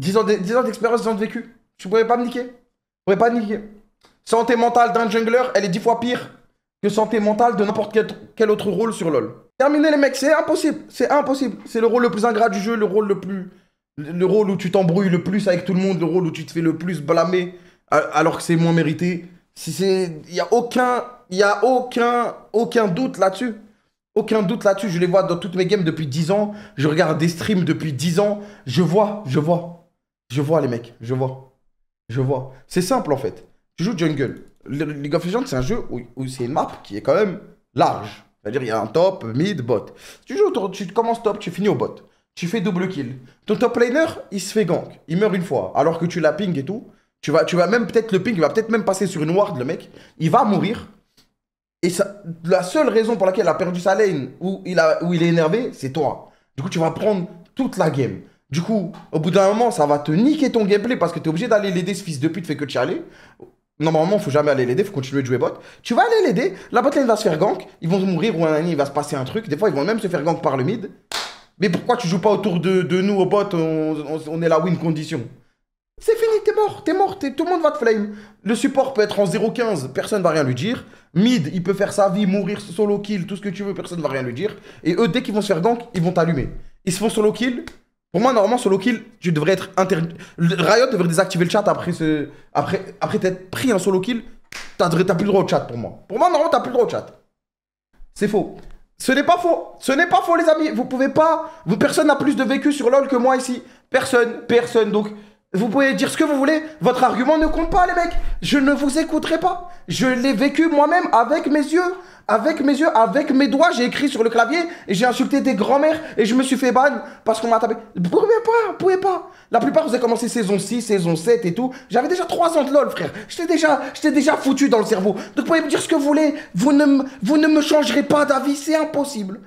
10 ans d'expérience, 10 ans de vécu. Tu pourrais pas me niquer. Tu pourrais pas me niquer. Santé mentale d'un jungler, elle est 10 fois pire que santé mentale de n'importe quel, autre rôle sur LoL. Terminé les mecs, c'est impossible. C'est impossible. C'est le rôle le plus ingrat du jeu, le rôle le plus. Le rôle où tu t'embrouilles le plus avec tout le monde, le rôle où tu te fais le plus blâmer alors que c'est moins mérité. Si c'est. Il y a aucun. Il y a aucun. Aucun doute là-dessus. Aucun doute là-dessus, je les vois dans toutes mes games depuis 10 ans, je regarde des streams depuis 10 ans, je vois, je vois. Je vois les mecs, je vois. Je vois. C'est simple en fait. Tu joues jungle. League of Legends, c'est un jeu où, c'est une map qui est quand même large. C'est-à-dire, il y a un top, mid, bot. Tu joues, tu commences top, tu finis au bot. Tu fais double kill. Ton top laner, il se fait gank. Il meurt une fois. Alors que tu la ping et tout. Tu vas, tu vas même peut-être le ping, il va peut-être même passer sur une ward, le mec. Il va mourir. Et ça, la seule raison pour laquelle il a perdu sa lane ou il, a, où il est énervé, c'est toi. Du coup, tu vas prendre toute la game. Du coup, au bout d'un moment, ça va te niquer ton gameplay parce que t'es obligé d'aller l'aider, ce fils de pute fait que tu t'y Normalement, faut jamais aller l'aider, faut continuer de jouer bot. Tu vas aller l'aider, la botlane va se faire gank, ils vont mourir ou un ami, il va se passer un truc. Des fois, ils vont même se faire gank par le mid. Mais pourquoi tu joues pas autour de, nous au bot on, est la win condition. C'est fini, t'es mort, t'es mort, tout le monde va te flame. Le support peut être en 0-15, personne va rien lui dire. Mid, il peut faire sa vie, mourir, solo kill, tout ce que tu veux, personne va rien lui dire. Et eux, dès qu'ils vont se faire gank, ils vont t'allumer. Ils se font solo kill, pour moi, normalement, solo kill, tu devrais être interdit. Riot devrait désactiver le chat après, ce... après, après t'être pris un solo kill. T'as plus le droit au chat pour moi. Pour moi, normalement, t'as plus le droit au chat. C'est faux. Ce n'est pas faux. Ce n'est pas faux, les amis. Vous pouvez pas. personne n'a plus de vécu sur LoL que moi ici. Personne. Personne. Donc, vous pouvez dire ce que vous voulez, votre argument ne compte pas les mecs. Je ne vous écouterai pas. Je l'ai vécu moi-même avec mes yeux. Avec mes yeux, avec mes doigts, j'ai écrit sur le clavier et j'ai insulté des grands-mères et je me suis fait ban parce qu'on m'a tapé. Vous pouvez pas, vous pouvez pas. La plupart, vous avez commencé saison 6, saison 7 et tout. J'avais déjà 3 ans de LOL, frère. J'étais déjà, déjà foutu dans le cerveau. Donc, vous pouvez me dire ce que vous voulez. Vous ne, vous ne me changerez pas d'avis, c'est impossible.